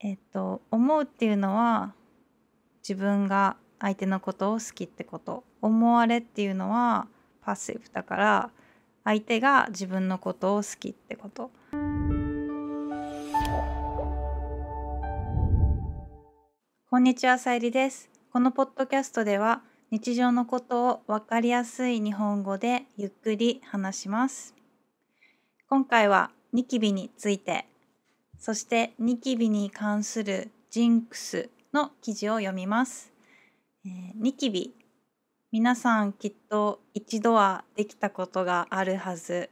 えっと、思うっていうのは自分が相手のことを好きってこと思われっていうのはパッシブだから相手が自分のことを好きってこと。こんにちは、さゆりです。このポッドキャストでは日常のことを分かりやすい日本語でゆっくり話します。今回はニキビについてそしてニキビに関するジンクスの記事を読みます。えー、ニキビ皆さんきっと一度はできたことがあるはず、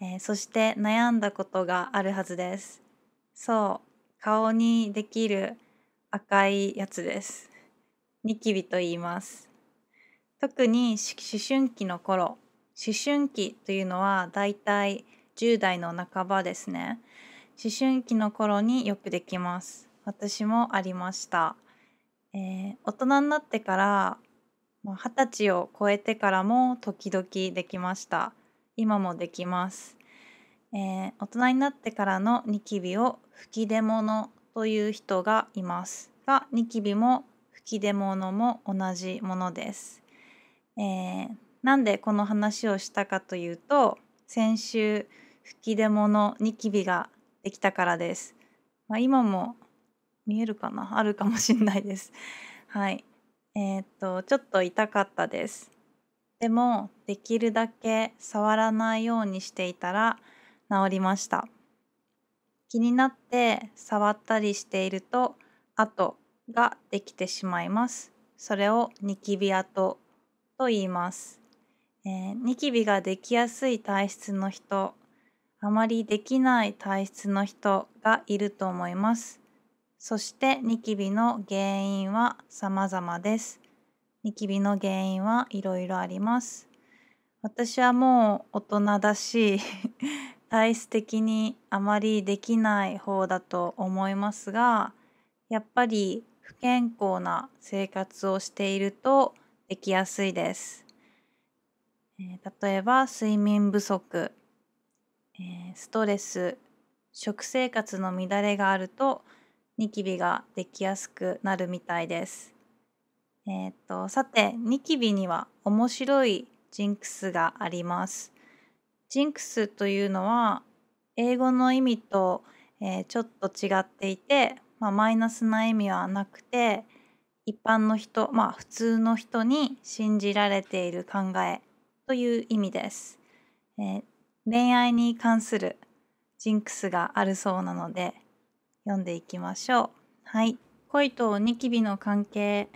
えー、そして悩んだことがあるはずです。そう顔にできる赤いやつです。ニキビと言います。特に思春期の頃思春期というのはだいたい10代の半ばですね。思春期の頃によくできます。私もありました。えー、大人になってから二十歳を超えてからも時々できました。今もできます。えー、大人になってからのニキビを吹き出物という人がいますが、ニキビも吹き出物も同じものです。えー、なんでこの話をしたかというと、先週吹き出物ニキビができたからです。まあ、今も見えるかなあるかもしんないです。はい。えー、っと、ちょっと痛かったです。でも、できるだけ触らないようにしていたら治りました。気になって触ったりしていると、跡ができてしまいます。それをニキビ跡と言います。えー、ニキビができやすい体質の人あまりできない体質の人がいると思います。そしてニキビの原因は様々です。ニキビの原因はいろいろあります。私はもう大人だし 体質的にあまりできない方だと思いますがやっぱり不健康な生活をしているとできやすいです。例えば睡眠不足ストレス食生活の乱れがあるとニキビができやすくなるみたいです。えっ、とさてニキビには面白いジンクスがあります。ジンクスというのは英語の意味と、えー、ちょっと違っていて、まあ、マイナスな意味はなくて一般の人まあ普通の人に信じられている考えという意味です。えー、恋愛に関するジンクスがあるそうなので読んでいきましょう。はい。恋とニキビの関係。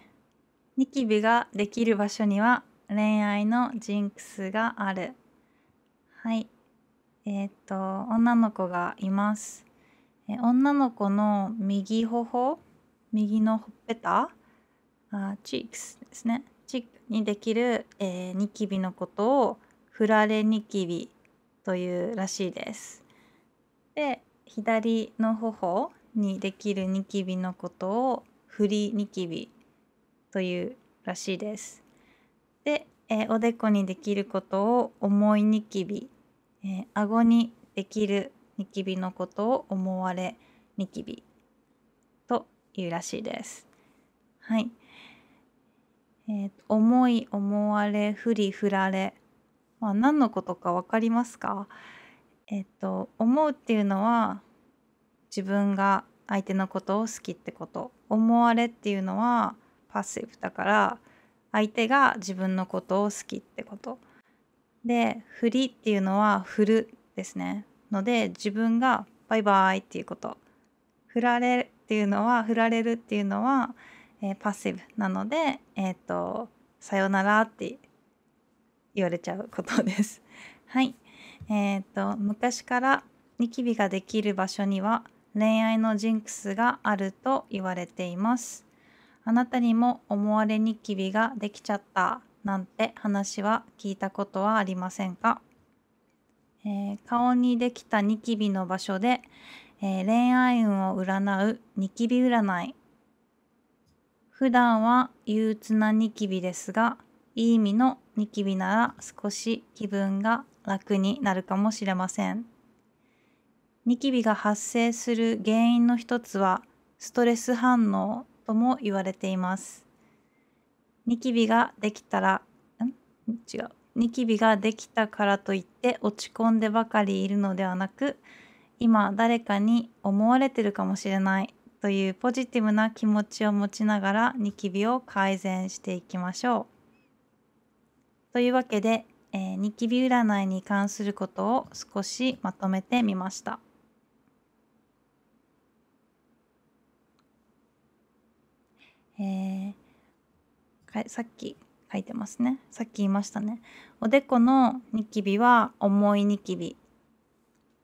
ニキビができる場所には恋愛のジンクスがある。はい。えっ、と、女の子がいます。え女の子の右頬、右のほっぺた、あチークスですね。チークにできる、えー、ニキビのことをフラレニキビというらしいです。で左の頬にできるニキビのことをフリニキビというらしいです。で、えおでこにできることを重いニキビ、え顎にできるニキビのことを思われニキビというらしいです。はい。えー、い思われふりふられまあ、何のことか分かりますかえっと思うっていうのは自分が相手のことを好きってこと思われっていうのはパッシブだから相手が自分のことを好きってことで振りっていうのは振るですねので自分がバイバイっていうこと振られるっていうのは振られるっていうのは、えー、パッシブなのでえー、とさよならって言われちゃうことです。はい。えっ、ー、と、昔からニキビができる場所には恋愛のジンクスがあると言われています。あなたにも思われニキビができちゃったなんて話は聞いたことはありませんか、えー、顔にできたニキビの場所で、えー、恋愛運を占うニキビ占い。普段は憂鬱なニキビですが、いい意味のニキビなら少し気分が楽になるかもしれません。ニキビが発生する原因の一つはストレス反応とも言われています。ニキビができたら、ん違う。ニキビができたからといって落ち込んでばかりいるのではなく、今誰かに思われてるかもしれないというポジティブな気持ちを持ちながらニキビを改善していきましょう。というわけで、えー、ニキビ占いに関することを少しまとめてみました。えー、かさっき書いてますねさっき言いましたねおでこのニキビは重いニキビ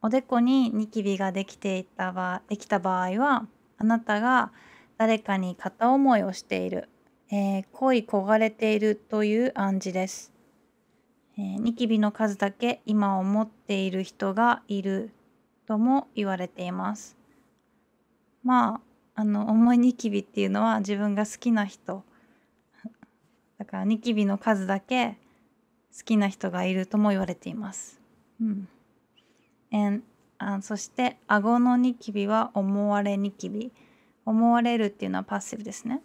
おでこにニキビができていた場できた場合はあなたが誰かに片思いをしている、えー、恋焦がれているという暗示ですえー、ニキビの数だけ今を持っている人がいるとも言われています。まあ、あの重いニキビっていうのは自分が好きな人 だからニキビの数だけ好きな人がいるとも言われています。うん、えあそして顎のニキビは思われニキビ思われるっていうのはパッシブですね。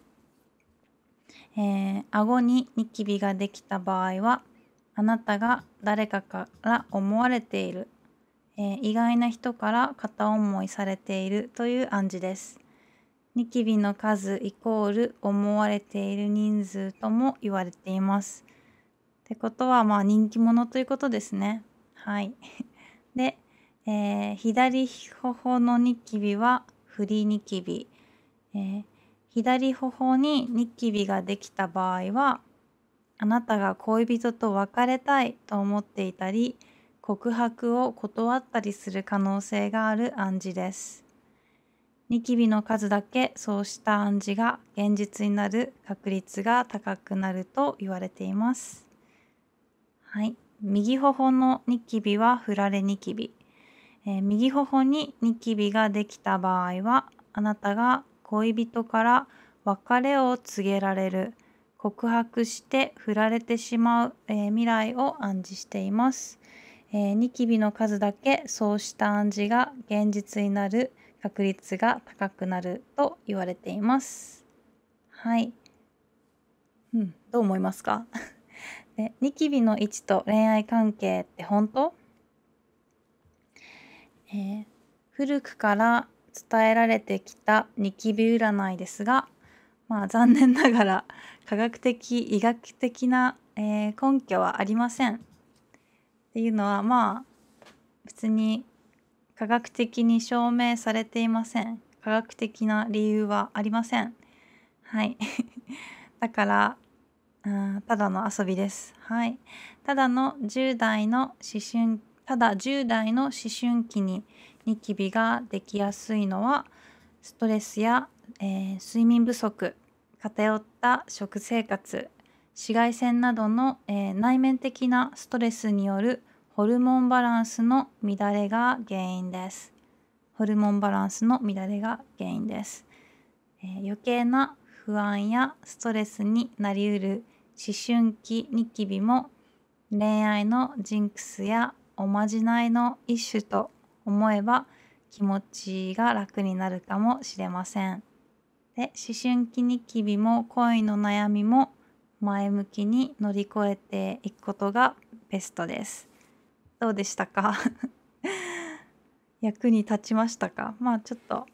えー、顎にニキビができた場合はあなたが誰かから思われている、えー、意外な人から片思いされているという暗示です。ニキビの数イコール思われている人数とも言われています。ってことはまあ人気者ということですね。はい。で、えー、左頬のニキビはフリニキビ、えー、左頬にニキビができた場合はあなたが恋人と別れたいと思っていたり告白を断ったりする可能性がある暗示です。ニキビの数だけそうした暗示が現実になる確率が高くなると言われています。はい、右頬のニキビはフラレニキビ、えー、右頬にニキビができた場合はあなたが恋人から別れを告げられる告白して振られてしまう、えー、未来を暗示しています、えー、ニキビの数だけそうした暗示が現実になる確率が高くなると言われていますはい、うん、どう思いますかでニキビの位置と恋愛関係って本当、えー、古くから伝えられてきたニキビ占いですがまあ、残念ながら科学的医学的な、えー、根拠はありませんっていうのはまあ別に科学的に証明されていません科学的な理由はありませんはい だからただの遊びですはいただの10代の思春ただ10代の思春期にニキビができやすいのはストレスやえー、睡眠不足偏った食生活紫外線などの、えー、内面的なストレスによるホルモンバランスの乱れが原因です。ホルモンバランスの乱れが原因です。えー、余計な不安やストレスになりうる思春期ニキビも恋愛のジンクスやおまじないの一種と思えば気持ちが楽になるかもしれません。で思春期ニキビも恋の悩みも前向きに乗り越えていくことがベストです。どうでしたか 役に立ちましたかまあちょっと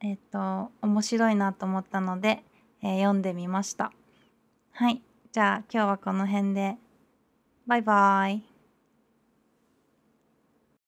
えっ、ー、と面白いなと思ったので、えー、読んでみました。はいじゃあ今日はこの辺でバイバーイ。